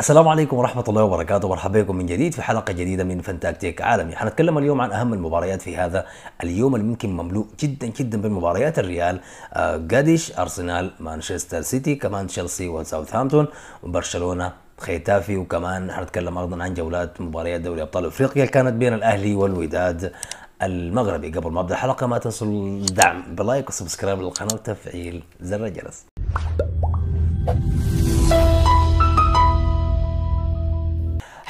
السلام عليكم ورحمة الله وبركاته مرحبا بكم من جديد في حلقة جديدة من فانتاكتيك عالمي حنتكلم اليوم عن أهم المباريات في هذا اليوم اللي ممكن مملوء جدا جدا بالمباريات الريال آه قادش أرسنال مانشستر سيتي كمان تشيلسي وساوثهامبتون وبرشلونة ختافي وكمان حنتكلم أيضا عن جولات مباريات دوري أبطال أفريقيا اللي كانت بين الأهلي والوداد المغربي قبل ما أبدأ الحلقة ما تنسوا الدعم بلايك وسبسكرايب للقناة وتفعيل زر الجرس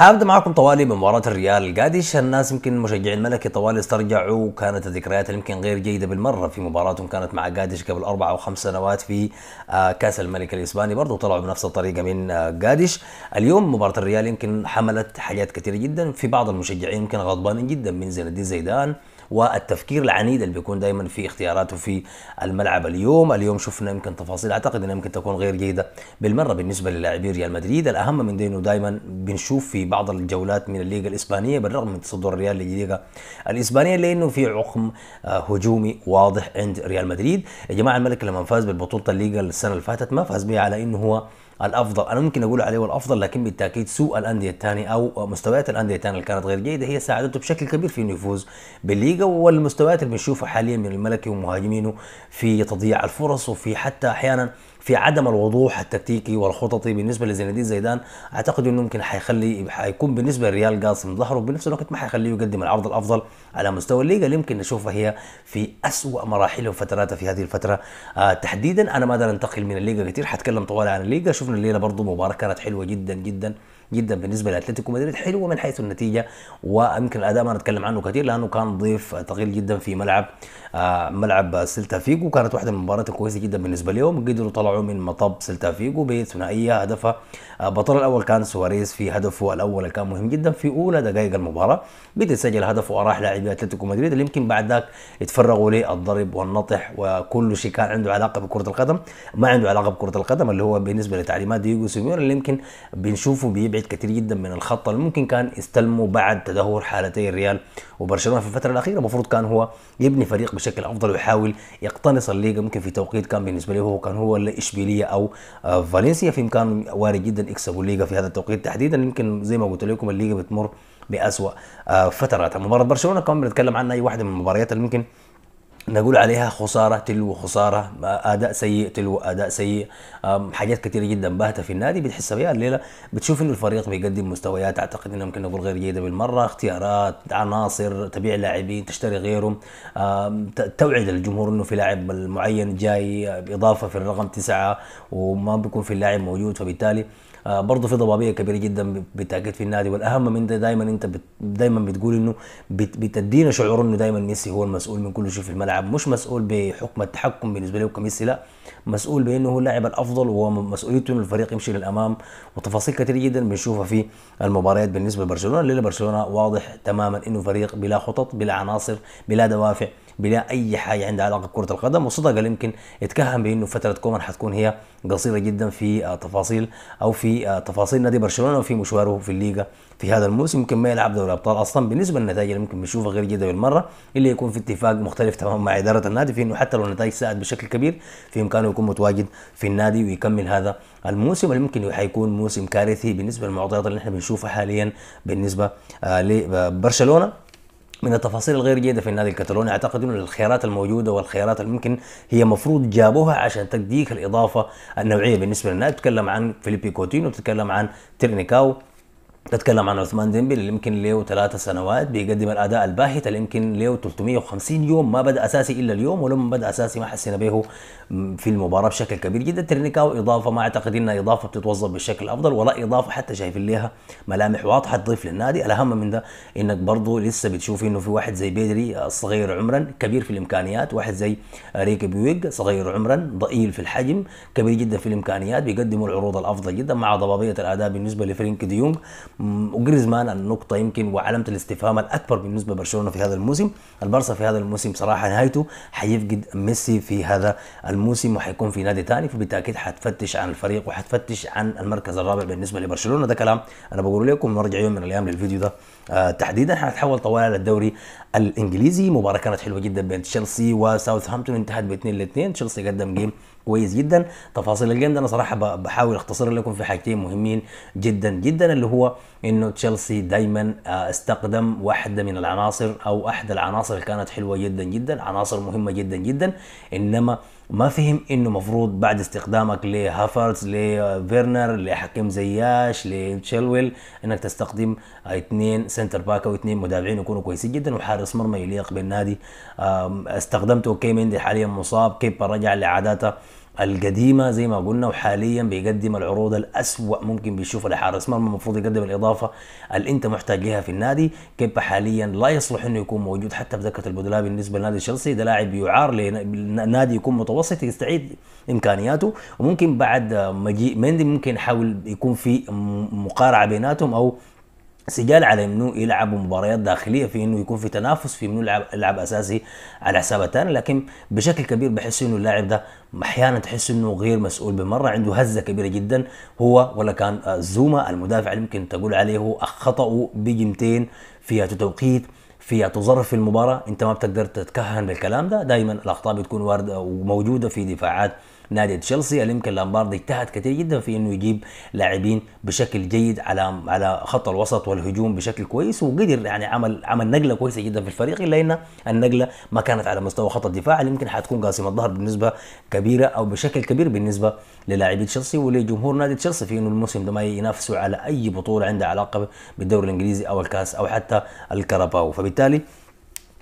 حابدا معكم طوالي بمباراة الريال قادش الناس يمكن مشجعين الملكي طوالي استرجعوا وكانت الذكريات يمكن غير جيدة بالمرة في مباراتهم كانت مع قادش قبل أربع أو خمس سنوات في آه، كأس الملك الإسباني برضو طلعوا بنفس الطريقة من آه، قادش اليوم مباراة الريال يمكن حملت حاجات كثيرة جدا في بعض المشجعين يمكن غضبانين جدا من زين الدين زيدان والتفكير العنيد اللي بيكون دائما في اختياراته في الملعب اليوم اليوم شفنا يمكن تفاصيل اعتقد انها يمكن تكون غير جيده بالمره بالنسبه للاعبي ريال مدريد الاهم من انه دائما بنشوف في بعض الجولات من الليغا الاسبانيه بالرغم من تصدر الريال للليغا الاسبانيه لانه في عقم آه، هجومي واضح عند ريال مدريد يا جماعه الملك لما فاز بالبطوله الليغا السنه اللي فاتت ما فاز بها على انه هو الافضل انا ممكن اقول عليه هو الافضل لكن بالتاكيد سوء الانديه الثانيه او مستويات الانديه الثانيه اللي كانت غير جيده هي ساعدته بشكل كبير في انه يفوز بالليغا والمستويات اللي بنشوفها حاليا من الملكي ومهاجمينه في تضييع الفرص وفي حتى احيانا في عدم الوضوح التكتيكي والخططي بالنسبه لزين زيدان اعتقد انه ممكن حيخلي حيكون بالنسبه لريال قاسم ظهره وبنفس الوقت ما حيخليه يقدم العرض الافضل على مستوى الليغا اللي يمكن نشوفها هي في اسوء مراحلها وفتراتها في هذه الفتره آه تحديدا انا ما اقدر انتقل من الليغا كثير حتكلم طوال عن الليغا شفنا الليله برضه مباراه كانت حلوه جدا جدا جدا بالنسبه لاتلتيكو مدريد حلوه من حيث النتيجه ويمكن الاداء ما نتكلم عنه كثير لانه كان ضيف ثقيل جدا في ملعب آه، ملعب سيلتا فيجو كانت واحده من المباريات الكويسه جدا بالنسبه لهم قدروا طلعوا من مطب سيلتا فيجو بثنائيه هدفها آه، بطل الاول كان سواريز في هدفه الاول اللي كان مهم جدا في اولى دقائق المباراه بدأ يسجل هدف وراح لاعبي اتلتيكو مدريد اللي يمكن بعد ذاك يتفرغوا للضرب والنطح وكل شيء كان عنده علاقه بكره القدم ما عنده علاقه بكره القدم اللي هو بالنسبه لتعليمات دييغو سيميون اللي يمكن بنشوفه بيبعد بعيد كثير جدا من الخط اللي ممكن كان يستلمه بعد تدهور حالتي الريال وبرشلونه في الفتره الاخيره المفروض كان هو يبني فريق بشكل افضل ويحاول يقتنص الليغا ممكن في توقيت كان بالنسبه له هو كان هو اشبيليه او آه، فالنسيا في امكان وارد جدا يكسبوا الليغا في هذا التوقيت تحديدا يمكن زي ما قلت لكم الليغا بتمر باسوا آه، فترات مباراه برشلونه كمان بنتكلم عنها اي واحده من المباريات اللي ممكن نقول عليها خساره تلو خساره اداء سيء تلو اداء سيء حاجات كثيره جدا باهته في النادي بتحسها بها الليله بتشوف انه الفريق بيقدم مستويات اعتقد انه ممكن نقول غير جيده بالمره اختيارات عناصر تبيع لاعبين تشتري غيرهم توعد الجمهور انه في لاعب معين جاي باضافه في الرقم تسعه وما بيكون في اللاعب موجود فبالتالي آه، برضه في ضبابيه كبيره جدا بتعقد في النادي والاهم من ده دايما انت دايما بتقول انه بتدينا شعور انه دايما ميسي هو المسؤول من كل شيء في الملعب مش مسؤول بحكم التحكم بالنسبه له كميسي لا مسؤول بانه هو اللاعب الافضل ومسؤوليته انه الفريق يمشي للامام وتفاصيل كثيره جدا بنشوفها في المباريات بالنسبه لبرشلونه لان برشلونه واضح تماما انه فريق بلا خطط بلا عناصر بلا دوافع بلا اي حاجه عندها علاقه بكره القدم وصدق يمكن يتكهن بانه فتره كومان حتكون هي قصيره جدا في آه، تفاصيل او في آه، تفاصيل نادي برشلونه وفي مشواره في الليغا في هذا الموسم يمكن ما يلعب دوري الابطال اصلا بالنسبه للنتائج اللي ممكن نشوفها غير جيده بالمره اللي يكون في اتفاق مختلف تماما مع اداره النادي في انه حتى لو النتائج ساءت بشكل كبير في امكانه يكون متواجد في النادي ويكمل هذا الموسم اللي ممكن حيكون موسم كارثي بالنسبه للمعطيات اللي احنا بنشوفها حاليا بالنسبه آه، لبرشلونه من التفاصيل الغير جيدة في النادي الكتالوني أعتقد انه الخيارات الموجودة والخيارات الممكن هي مفروض جابوها عشان تديك الإضافة النوعية بالنسبة للنادي تتكلم عن فيليبي كوتينو تتكلم عن تيرنيكاو تتكلم عن عثمان ديمبلي اللي يمكن له ثلاثة سنوات بيقدم الاداء الباهت اللي يمكن له 350 يوم ما بدا اساسي الا اليوم ولما بدا اساسي ما حسينا به في المباراه بشكل كبير جدا ترنيكاو اضافه ما اعتقد انها اضافه بتتوظف بشكل افضل ولا اضافه حتى شايفين لها ملامح واضحه تضيف للنادي الاهم من ده انك برضه لسه بتشوف انه في واحد زي بيدري آه، صغير عمرا كبير في الامكانيات واحد زي ريكي بيويج صغير عمرا ضئيل في الحجم كبير جدا في الامكانيات بيقدموا العروض الافضل جدا مع ضبابيه الاداء بالنسبه لفرينك ديونج وجريزمان النقطه يمكن وعلامه الاستفهام الاكبر بالنسبه لبرشلونه في هذا الموسم البارسا في هذا الموسم صراحه نهايته حيفقد ميسي في هذا الموسم وحيكون في نادي ثاني فبالتاكيد حتفتش عن الفريق وحتفتش عن المركز الرابع بالنسبه لبرشلونه ده كلام انا بقول لكم نرجع يوم من الايام للفيديو ده آه تحديدا حتحول طوال الدوري الانجليزي مباراه كانت حلوه جدا بين تشيلسي وساوثهامبتون انتهت ب 2 ل 2 تشيلسي قدم جيم كويس جدا تفاصيل الجيم ده انا صراحه بحاول اختصر لكم في حاجتين مهمين جدا جدا اللي هو انه تشيلسي دايما آه، استخدم واحده من العناصر او احد العناصر اللي كانت حلوه جدا جدا عناصر مهمه جدا جدا انما ما فهم انه مفروض بعد استخدامك لهافرز لفيرنر لحكيم زياش لتشيلويل انك تستخدم آه، اثنين سنتر باك او اثنين مدافعين يكونوا كويسين جدا وحارس مرمى يليق بالنادي استخدمته مندي حاليا مصاب كيبا رجع لعاداته القديمه زي ما قلنا وحاليا بيقدم العروض الاسوا ممكن بيشوف لحارس مرمى المفروض يقدم الاضافه اللي انت محتاج لها في النادي كيبا حاليا لا يصلح انه يكون موجود حتى في ذكره البدلاء بالنسبه لنادي تشيلسي ده لاعب يعار لنادي يكون متوسط يستعيد امكانياته وممكن بعد مجيء مندي ممكن يحاول يكون في مقارعه بيناتهم او سجال على انه يلعبوا مباريات داخليه في انه يكون في تنافس في انه يلعب, يلعب اساسي على حساب الثاني لكن بشكل كبير بحس انه اللاعب ده احيانا تحس انه غير مسؤول بالمره عنده هزه كبيره جدا هو ولا كان آه، زوما المدافع اللي ممكن تقول عليه خطاه بجمتين في توقيت في تظرف المباراه انت ما بتقدر تتكهن بالكلام ده دائما الاخطاء بتكون وارده وموجوده في دفاعات نادي تشيلسي اللي يمكن لامبارد اجتهد كثير جدا في انه يجيب لاعبين بشكل جيد على على خط الوسط والهجوم بشكل كويس وقدر يعني عمل عمل نقله كويسه جدا في الفريق الا ان النقله ما كانت على مستوى خط الدفاع اللي يمكن حتكون قاسمه الظهر بالنسبه كبيره او بشكل كبير بالنسبه للاعبي تشيلسي ولجمهور نادي تشيلسي في انه الموسم ده ما ينافسوا على اي بطوله عندها علاقه بالدوري الانجليزي او الكاس او حتى الكرباو فبالتالي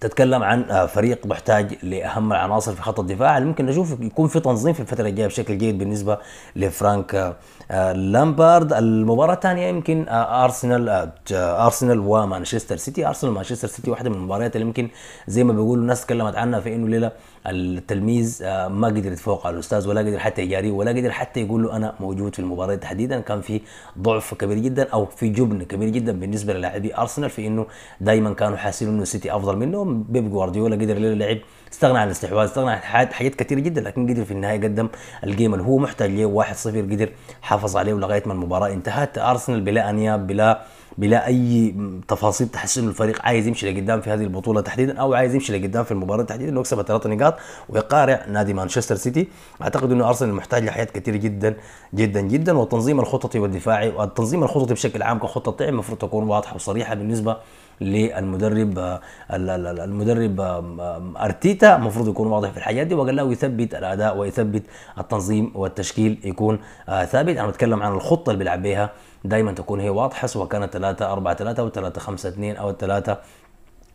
تتكلم عن آه، فريق محتاج لاهم العناصر في خط الدفاع اللي ممكن نشوف يكون في تنظيم في الفتره الجايه بشكل جيد بالنسبه لفرانك آه، لامبارد المباراه الثانيه يمكن آه، ارسنال ارسنال ومانشستر سيتي ارسنال ومانشستر سيتي واحده من المباريات اللي يمكن زي ما بيقولوا الناس تكلمت عنها في انه ليله التلميذ آه، ما قدر يتفوق على الاستاذ ولا قدر حتى يجاريه ولا قدر حتى يقول له انا موجود في المباراه تحديدا كان في ضعف كبير جدا او في جبن كبير جدا بالنسبه للاعبي ارسنال في انه دائما كانوا حاسين انه السيتي افضل منهم بيب جوارديولا قدر لعب استغنى عن الاستحواذ استغنى عن حاجات كثير جدا لكن قدر في النهايه قدم الجيم اللي هو محتاج ليه 1-0 قدر حافظ عليه لغايه ما المباراه انتهت ارسنال بلا انياب بلا بلا اي تفاصيل تحس انه الفريق عايز يمشي لقدام في هذه البطوله تحديدا او عايز يمشي لقدام في المباراه تحديدا انه يكسب ثلاث نقاط ويقارع نادي مانشستر سيتي اعتقد انه ارسنال محتاج لحاجات كثيره جدا جدا جدا والتنظيم الخططي والدفاعي والتنظيم الخططي بشكل عام كخطه المفروض تكون واضحه وصريحه بالنسبه للمدرب آه، المدرب آه، آه، ارتيتا المفروض يكون واضح في الحاجات دي وقال له يثبت الاداء ويثبت التنظيم والتشكيل يكون ثابت انا بتكلم عن الخطه اللي بيلعب بيها دائما تكون هي واضحه سواء كانت 3 4 3 او 3 5 2 او 3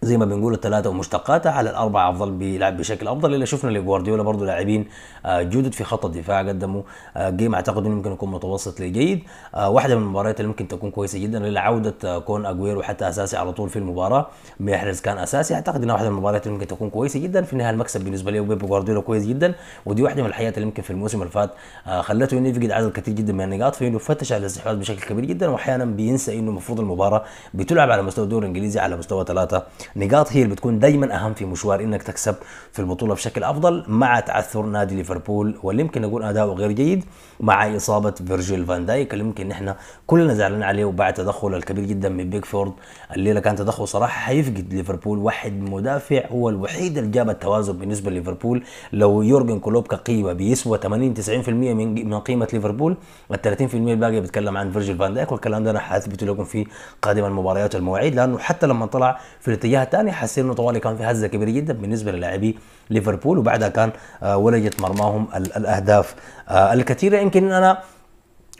زي ما بنقول الثلاثه ومشتقاتها على الاربعه افضل بيلعب بشكل افضل اللي شفنا لجوارديولا برضه لاعبين آه، جدد في خط الدفاع قدموا آه، جيم اعتقد انه ممكن يكون متوسط لجيد آه، واحده من المباريات اللي ممكن تكون كويسه جدا لعوده كون اجويرو حتى اساسي على طول في المباراه محرز كان اساسي اعتقد انها واحده من المباريات اللي ممكن تكون كويسه جدا في النهايه المكسب بالنسبه لي وبيب جوارديولا كويس جدا ودي واحده من الحياة اللي ممكن في الموسم اللي فات خلته انه يفقد عدد كثير جدا من النقاط فانه فتش على الاستحواذ بشكل كبير جدا واحيانا بينسى انه المفروض المباراه بتلعب على مستوى الدوري الانجليزي على مستوى ثلاثه نقاط هي اللي بتكون دايما اهم في مشوار انك تكسب في البطوله بشكل افضل مع تعثر نادي ليفربول واللي يمكن نقول اداؤه غير جيد مع اصابه فيرجيل فان دايك اللي يمكن نحن كلنا زعلانين عليه وبعد تدخل الكبير جدا من بيكفورد الليله كان تدخل صراحه حيفقد ليفربول واحد مدافع هو الوحيد اللي جاب التوازن بالنسبه لليفربول لو يورجن كلوب كقيمه بيسوى 80 90% من من قيمه ليفربول ال 30% الباقيه بيتكلم عن فيرجيل فان دايك والكلام ده انا حاثبته لكم في قادم المباريات المواعيد لانه حتى لما طلع في الاتجاه الجهه الثانيه حسيت انه طوالي كان في هزه كبيره جدا بالنسبه للاعبي ليفربول وبعدها كان آه، ولجت مرماهم الاهداف آه، الكثيره يمكن انا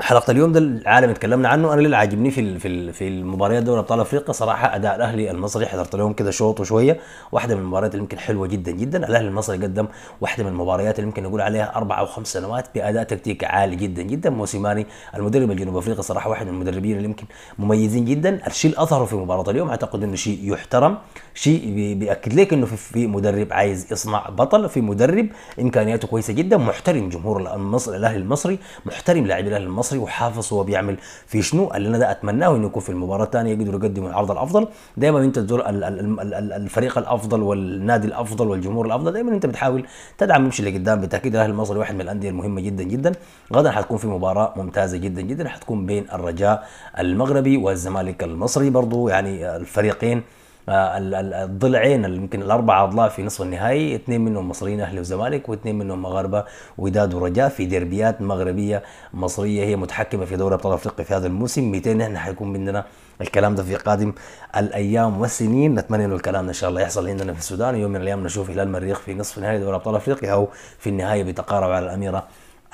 حلقه اليوم ده العالم اتكلمنا عنه انا اللي عاجبني في في في المباريات دوري ابطال افريقيا صراحه اداء الاهلي المصري حضرت لهم كده شوط وشويه واحده من المباريات اللي يمكن حلوه جدا جدا الاهلي المصري قدم واحده من المباريات اللي يمكن نقول عليها اربع او خمس سنوات باداء تكتيكي عالي جدا جدا موسيماني المدرب الجنوب افريقي صراحه واحد من المدربين اللي يمكن مميزين جدا الشيء اللي اظهره في مباراه اليوم اعتقد انه شيء يحترم شيء بياكد لك انه في مدرب عايز يصنع بطل في مدرب امكانياته كويسه جدا محترم جمهور المصري الاهلي المصري محترم لاعبي الاهلي المصري المصري وحافظ هو بيعمل في شنو اللي انا ده اتمناه انه يكون في المباراه الثانيه يقدروا يقدموا العرض الافضل دائما انت تزور الفريق الافضل والنادي الافضل والجمهور الافضل دائما انت بتحاول تدعم يمشي لقدام بالتاكيد الاهلي المصري واحد من الانديه المهمه جدا جدا غدا حتكون في مباراه ممتازه جدا جدا حتكون بين الرجاء المغربي والزمالك المصري برضو يعني الفريقين الضلعين يمكن الاربع اضلاع في نصف النهائي اثنين منهم مصريين اهلي وزمالك واثنين منهم مغاربه وداد ورجاء في ديربيات مغربيه مصريه هي متحكمه في دوري ابطال افريقيا في هذا الموسم 200 نحن حيكون عندنا الكلام ده في قادم الايام والسنين نتمنى انه الكلام ان شاء الله يحصل عندنا في السودان يوم من الايام نشوف هلال المريخ في نصف نهائي دوري ابطال افريقيا او في النهايه بتقارب على الاميره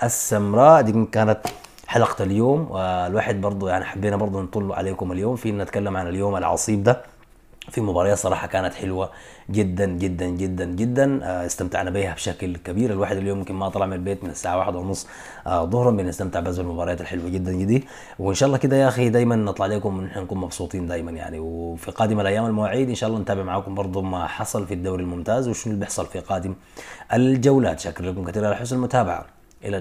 السمراء دي كانت حلقه اليوم والواحد برضه يعني حبينا برضه نطل عليكم اليوم في نتكلم عن اليوم العصيب ده في مباريات صراحه كانت حلوه جدا جدا جدا جدا آه، استمتعنا بها بشكل كبير الواحد اليوم يمكن ما طلع من البيت من الساعه واحد ونص آه، ظهرا بنستمتع بس بالمباريات الحلوه جدا جدي وان شاء الله كده يا اخي دايما نطلع لكم ونحن نكون مبسوطين دايما يعني وفي قادم الايام المواعيد ان شاء الله نتابع معاكم برضه ما حصل في الدوري الممتاز وشنو اللي بيحصل في قادم الجولات شكرا لكم كثير على حسن المتابعه الى